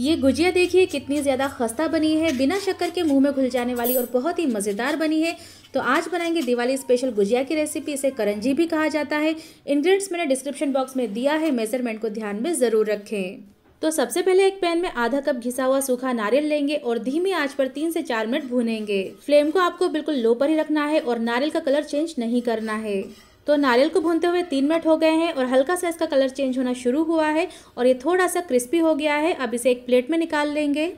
ये गुजिया देखिए कितनी ज़्यादा खस्ता बनी है बिना शक्कर के मुंह में घुल जाने वाली और बहुत ही मज़ेदार बनी है तो आज बनाएंगे दिवाली स्पेशल गुजिया की रेसिपी इसे करंजी भी कहा जाता है इंग्रेडिएंट्स मैंने डिस्क्रिप्शन बॉक्स में दिया है मेजरमेंट को ध्यान में ज़रूर रखें तो सबसे पहले एक पैन में आधा कप घिसा हुआ सूखा नारियल लेंगे और धीमी आँच पर तीन से चार मिनट भूनेंगे फ्लेम को आपको बिल्कुल लो पर ही रखना है और नारियल का कलर चेंज नहीं करना है तो नारियल को भूनते हुए तीन मिनट हो गए हैं और हल्का सा इसका कलर चेंज होना शुरू हुआ है और ये थोड़ा सा क्रिस्पी हो गया है अब इसे एक प्लेट में निकाल लेंगे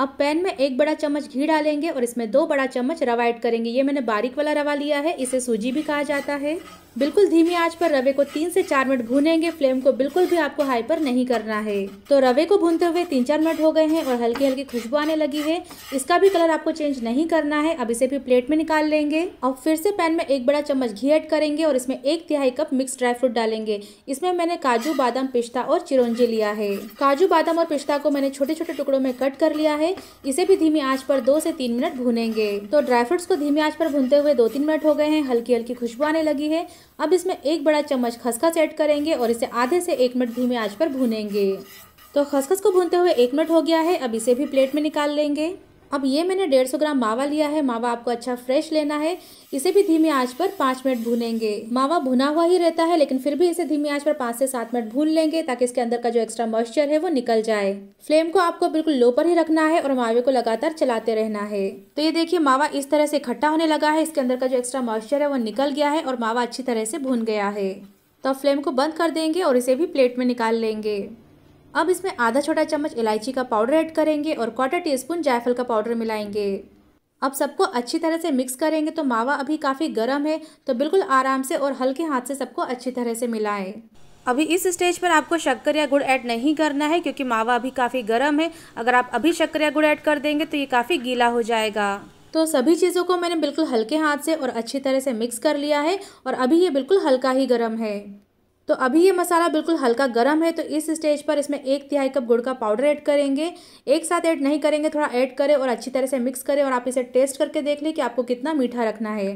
अब पैन में एक बड़ा चम्मच घी डालेंगे और इसमें दो बड़ा चम्मच रवा ऐड करेंगे ये मैंने बारीक वाला रवा लिया है इसे सूजी भी कहा जाता है बिल्कुल धीमी आंच पर रवे को तीन से चार मिनट भूनेंगे फ्लेम को बिल्कुल भी आपको हाई पर नहीं करना है तो रवे को भूनते हुए तीन चार मिनट हो गए हैं और हल्की हल्की खुशबू आने लगी है इसका भी कलर आपको चेंज नहीं करना है अब इसे भी प्लेट में निकाल लेंगे और फिर से पैन में एक बड़ा चम्मच घी एड करेंगे और इसमें एक तिहाई कप मिक्स ड्राई फ्रूट डालेंगे इसमें मैंने काजू बादाम पिस्ता और चिरौंजी लिया है काजू बादाम और पिस्ता को मैंने छोटे छोटे टुकड़ों में कट कर लिया है है इसे भी धीमी आंच पर दो से तीन मिनट भूनेंगे तो ड्राई फ्रूट्स को धीमी आंच पर भूनते हुए दो तीन मिनट हो गए हैं हल्की हल्की खुशबू आने लगी है अब इसमें एक बड़ा चम्मच खसखस ऐड करेंगे और इसे आधे से एक मिनट धीमी आंच पर भूनेंगे तो खसखस को भूनते हुए एक मिनट हो गया है अब इसे भी प्लेट में निकाल लेंगे अब ये मैंने डेढ़ सौ ग्राम मावा लिया है मावा आपको अच्छा फ्रेश लेना है इसे भी धीमी आंच पर पाँच मिनट भूनेंगे मावा भुना हुआ ही रहता है लेकिन फिर भी इसे धीमी आंच पर पाँच से सात मिनट भून लेंगे ताकि इसके अंदर का जो एक्स्ट्रा मॉइस्चर है वो निकल जाए फ्लेम को आपको बिल्कुल लो पर ही रखना है और मावे को लगातार चलाते रहना है तो ये देखिए मावा इस तरह से इकट्ठा होने लगा है इसके अंदर का जो एक्स्ट्रा मॉइस्चर है वो निकल गया है और मावा अच्छी तरह से भून गया है तो फ्लेम को बंद कर देंगे और इसे भी प्लेट में निकाल लेंगे अब इसमें आधा छोटा चम्मच इलायची का पाउडर ऐड करेंगे और क्वार्टर टी स्पून जायफल का पाउडर मिलाएंगे अब सबको अच्छी तरह से मिक्स करेंगे तो मावा अभी काफ़ी गर्म है तो बिल्कुल आराम से और हल्के हाथ से सबको अच्छी तरह से मिलाएं अभी इस स्टेज पर आपको शक्कर या गुड़ ऐड नहीं करना है क्योंकि मावा अभी काफ़ी गर्म है अगर आप अभी शक्कर या गुड़ ऐड कर देंगे तो ये काफ़ी गीला हो जाएगा तो सभी चीज़ों को मैंने बिल्कुल हल्के हाथ से और अच्छी तरह से मिक्स कर लिया है और अभी ये बिल्कुल हल्का ही गर्म है तो अभी ये मसाला बिल्कुल हल्का गर्म है तो इस स्टेज पर इसमें एक तिहाई कप गुड़ का पाउडर ऐड करेंगे एक साथ ऐड नहीं करेंगे थोड़ा ऐड करें और अच्छी तरह से मिक्स करें और आप इसे टेस्ट करके देख लें कि आपको कितना मीठा रखना है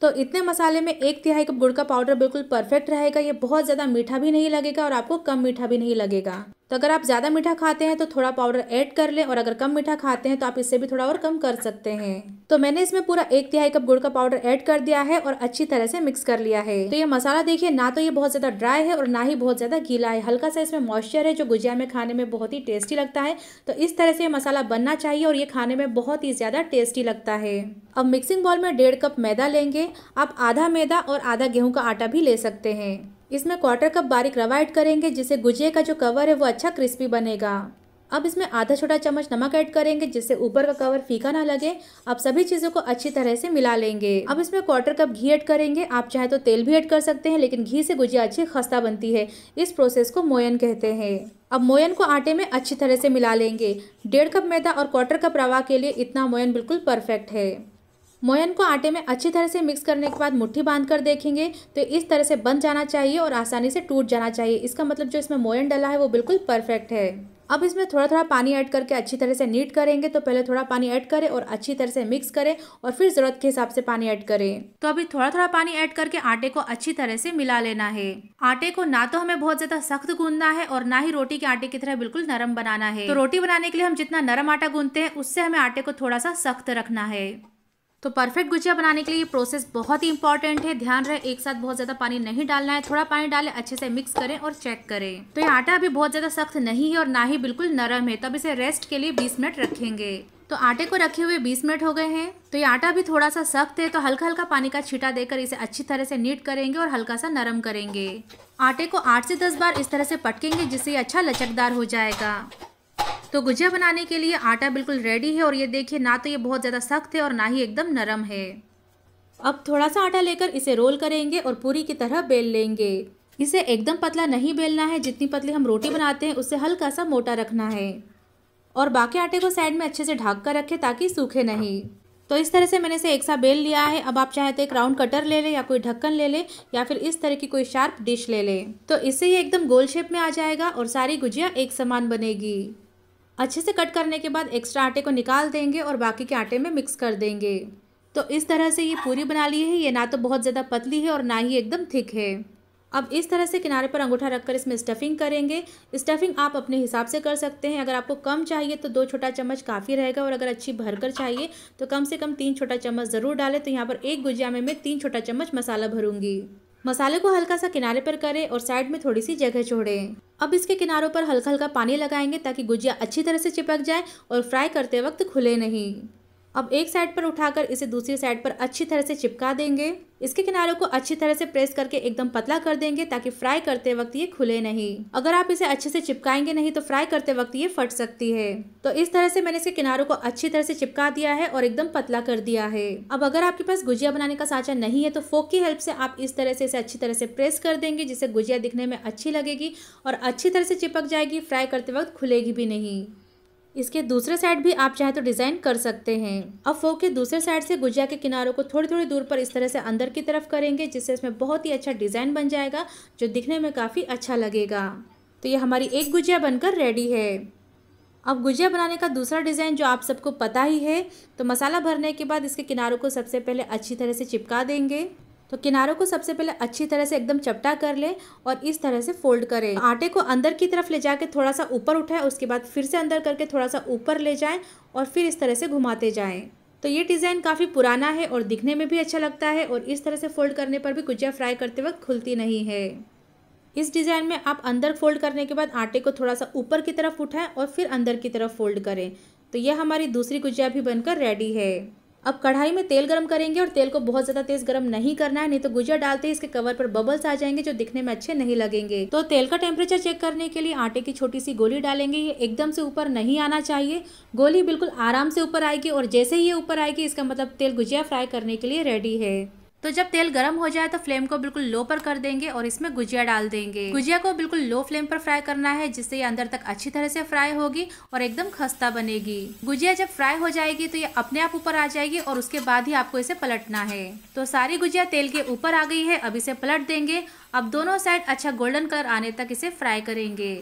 तो इतने मसाले में एक तिहाई कप गुड़ का पाउडर बिल्कुल परफेक्ट रहेगा ये बहुत ज़्यादा मीठा भी नहीं लगेगा और आपको कम मीठा भी नहीं लगेगा तो अगर आप ज़्यादा मीठा खाते हैं तो थोड़ा पाउडर ऐड कर लें और अगर कम मीठा खाते हैं तो आप इससे भी थोड़ा और कम कर सकते हैं तो मैंने इसमें पूरा एक तिहाई कप गुड़ का पाउडर ऐड कर दिया है और अच्छी तरह से मिक्स कर लिया है तो ये मसाला देखिए ना तो ये बहुत ज़्यादा ड्राई है और ना ही बहुत ज़्यादा गीला है हल्का सा इसमें मॉइस्चर है जो गुजिया में खाने में बहुत ही टेस्टी लगता है तो इस तरह से ये मसाला बनना चाहिए और ये खाने में बहुत ही ज़्यादा टेस्टी लगता है अब मिक्सिंग बॉल में डेढ़ कप मैदा लेंगे आप आधा मैदा और आधा गेहूं का आटा भी ले सकते हैं इसमें क्वार्टर कप बारीक रवा ऐड करेंगे जिससे गुजिए का जो कवर है वो अच्छा क्रिस्पी बनेगा अब इसमें आधा छोटा चम्मच नमक ऐड करेंगे जिससे ऊपर का कवर फीका ना लगे अब सभी चीज़ों को अच्छी तरह से मिला लेंगे अब इसमें क्वार्टर कप घी ऐड करेंगे आप चाहे तो तेल भी ऐड कर सकते हैं लेकिन घी से गुजिया अच्छी खस्ता बनती है इस प्रोसेस को मोयन कहते हैं अब मोयन को आटे में अच्छी तरह से मिला लेंगे डेढ़ कप मैदा और क्वार्टर कप रवा के लिए इतना मोयन बिल्कुल परफेक्ट है मोयन को आटे में अच्छी तरह से मिक्स करने के बाद मुट्ठी बांध कर देखेंगे तो इस तरह से बन जाना चाहिए और आसानी से टूट जाना चाहिए इसका मतलब जो इसमें मोयन डला है वो बिल्कुल परफेक्ट है अब इसमें थोड़ा थोड़ा पानी ऐड करके अच्छी तरह से नीट करेंगे तो पहले थोड़ा पानी ऐड करें और अच्छी तरह से मिक्स करें और फिर ज़रूरत के हिसाब से पानी ऐड करें तो अभी थोड़ा थोड़ा पानी ऐड करके आटे को अच्छी तरह से मिला लेना है आटे को ना तो हमें बहुत ज़्यादा सख्त गूंदना है और ना ही रोटी के आटे की तरह बिल्कुल नरम बनाना है तो रोटी बनाने के लिए हम जितना नरम आटा गूंदते हैं उससे हमें आटे को थोड़ा सा सख्त रखना है तो परफेक्ट गुजिया बनाने के लिए प्रोसेस बहुत ही इंपॉर्टेंट है ध्यान रहे एक साथ बहुत ज़्यादा पानी नहीं डालना है थोड़ा पानी डालें अच्छे से मिक्स करें और चेक करें तो ये आटा अभी बहुत ज़्यादा सख्त नहीं है और ना ही बिल्कुल नरम है तब इसे रेस्ट के लिए बीस मिनट रखेंगे तो आटे को रखे हुए 20 मिनट हो गए हैं तो ये आटा भी थोड़ा सा सख्त है तो हल्का हल्का पानी का छीटा देकर इसे अच्छी तरह से नीट करेंगे और हल्का सा नरम करेंगे आटे को 8 से 10 बार इस तरह से पटकेंगे जिससे ये अच्छा लचकदार हो जाएगा तो गुजिया बनाने के लिए आटा बिल्कुल रेडी है और ये देखिए ना तो ये बहुत ज़्यादा सख्त है और ना ही एकदम नरम है अब थोड़ा सा आटा लेकर इसे रोल करेंगे और पूरी की तरह बेल लेंगे इसे एकदम पतला नहीं बेलना है जितनी पतली हम रोटी बनाते हैं उससे हल्का सा मोटा रखना है और बाकी आटे को साइड में अच्छे से ढाक कर रखें ताकि सूखे नहीं तो इस तरह से मैंने इसे एक सा बेल लिया है अब आप चाहे तो एक राउंड कटर ले लें या कोई ढक्कन ले लें या फिर इस तरह की कोई शार्प डिश ले लें तो इससे ये एकदम गोल शेप में आ जाएगा और सारी गुजिया एक समान बनेगी अच्छे से कट करने के बाद एक्स्ट्रा आटे को निकाल देंगे और बाकी के आटे में मिक्स कर देंगे तो इस तरह से ये पूरी बना ली है ये ना तो बहुत ज़्यादा पतली है और ना ही एकदम थिक है अब इस तरह से किनारे पर अंगूठा रखकर इसमें स्टफिंग करेंगे स्टफिंग आप अपने हिसाब से कर सकते हैं अगर आपको कम चाहिए तो दो छोटा चम्मच काफ़ी रहेगा और अगर अच्छी भरकर चाहिए तो कम से कम तीन छोटा चम्मच ज़रूर डालें तो यहाँ पर एक गुजिया में मैं तीन छोटा चम्मच मसाला भरूंगी मसाले को हल्का सा किनारे पर करें और साइड में थोड़ी सी जगह छोड़ें अब इसके किनारों पर हल्का हल्का पानी लगाएंगे ताकि गुजिया अच्छी तरह से चिपक जाए और फ्राई करते वक्त खुले नहीं अब एक साइड पर उठाकर इसे दूसरी साइड पर अच्छी तरह से चिपका देंगे इसके किनारों को अच्छी तरह से प्रेस करके एकदम पतला कर देंगे ताकि फ्राई करते वक्त ये खुले नहीं अगर आप इसे अच्छे से चिपकाएंगे नहीं तो फ्राई करते वक्त ये फट सकती है तो इस तरह से मैंने इसके किनारों को अच्छी तरह से चिपका दिया है और एकदम पतला कर दिया है अब अगर आपके पास गुजिया बनाने का साँचा नहीं है तो फोक की हेल्प से आप इस तरह से इसे अच्छी तरह से प्रेस कर देंगे जिससे गुजिया दिखने में अच्छी लगेगी और अच्छी तरह से चिपक जाएगी फ्राई करते वक्त खुलेगी भी नहीं इसके दूसरे साइड भी आप चाहे तो डिज़ाइन कर सकते हैं अब फोक के दूसरे साइड से गुजिया के किनारों को थोड़ी थोड़ी दूर पर इस तरह से अंदर की तरफ करेंगे जिससे इसमें बहुत ही अच्छा डिज़ाइन बन जाएगा जो दिखने में काफ़ी अच्छा लगेगा तो ये हमारी एक गुजिया बनकर रेडी है अब गुजिया बनाने का दूसरा डिज़ाइन जो आप सबको पता ही है तो मसाला भरने के बाद इसके किनारों को सबसे पहले अच्छी तरह से चिपका देंगे तो किनारों को सबसे पहले अच्छी तरह से एकदम चपटा कर लें और इस तरह से फोल्ड करें आटे को अंदर की तरफ ले जाके थोड़ा सा ऊपर उठाए उसके बाद फिर से अंदर करके थोड़ा सा ऊपर ले जाएं और फिर इस तरह से घुमाते जाएं तो ये डिज़ाइन काफ़ी पुराना है और दिखने में भी अच्छा लगता है और इस तरह से फोल्ड करने पर भी गुजिया फ्राई करते वक्त खुलती नहीं है इस डिज़ाइन में आप अंदर फोल्ड करने के बाद आटे को थोड़ा सा ऊपर की तरफ उठाएं और फिर अंदर की तरफ फोल्ड करें तो यह हमारी दूसरी गुजिया भी बनकर रेडी है अब कढ़ाई में तेल गरम करेंगे और तेल को बहुत ज़्यादा तेज़ गरम नहीं करना है नहीं तो गुजिया डालते ही इसके कवर पर बबल्स आ जाएंगे जो दिखने में अच्छे नहीं लगेंगे तो तेल का टेम्परेचर चेक करने के लिए आटे की छोटी सी गोली डालेंगे ये एकदम से ऊपर नहीं आना चाहिए गोली बिल्कुल आराम से ऊपर आएगी और जैसे ही ये ऊपर आएगी इसका मतलब तेल गुजिया फ्राई करने के लिए रेडी है तो जब तेल गर्म हो जाए तो फ्लेम को बिल्कुल लो पर कर देंगे और इसमें गुजिया डाल देंगे गुजिया को बिल्कुल लो फ्लेम पर फ्राई करना है जिससे ये अंदर तक अच्छी तरह से फ्राई होगी और एकदम खस्ता बनेगी गुजिया जब फ्राई हो जाएगी तो ये अपने आप ऊपर आ जाएगी और उसके बाद ही आपको इसे पलटना है तो सारी गुजिया तेल के ऊपर आ गई है अब इसे पलट देंगे अब दोनों साइड अच्छा गोल्डन कलर आने तक इसे फ्राई करेंगे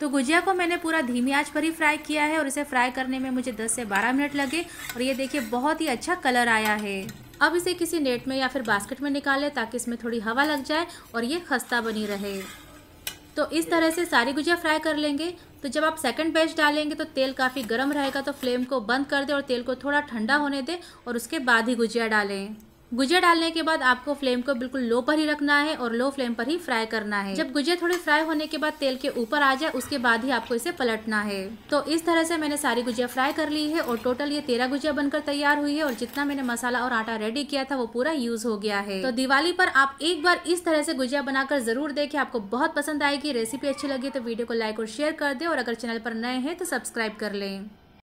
तो गुजिया को मैंने पूरा धीमी आंच पर ही फ्राई किया है और इसे फ्राई करने में मुझे 10 से 12 मिनट लगे और ये देखिए बहुत ही अच्छा कलर आया है अब इसे किसी नेट में या फिर बास्केट में निकालें ताकि इसमें थोड़ी हवा लग जाए और ये खस्ता बनी रहे तो इस तरह से सारी गुजिया फ्राई कर लेंगे तो जब आप सेकंड बैच डालेंगे तो तेल काफ़ी गर्म रहेगा तो फ्लेम को बंद कर दें और तेल को थोड़ा ठंडा होने दें और उसके बाद ही गुजिया डालें गुजिया डालने के बाद आपको फ्लेम को बिल्कुल लो पर ही रखना है और लो फ्लेम पर ही फ्राई करना है जब गुजिया थोड़े फ्राई होने के बाद तेल के ऊपर आ जाए उसके बाद ही आपको इसे पलटना है तो इस तरह से मैंने सारी गुजिया फ्राई कर ली है और टोटल ये तेरह गुजिया बनकर तैयार हुई है और जितना मैंने मसाला और आटा रेडी किया था वो पूरा यूज हो गया है तो दिवाली पर आप एक बार इस तरह से गुजिया बनाकर जरूर देखे आपको बहुत पसंद आएगी रेसिपी अच्छी लगी तो वीडियो को लाइक और शेयर कर दे और अगर चैनल पर नए हैं तो सब्सक्राइब कर लें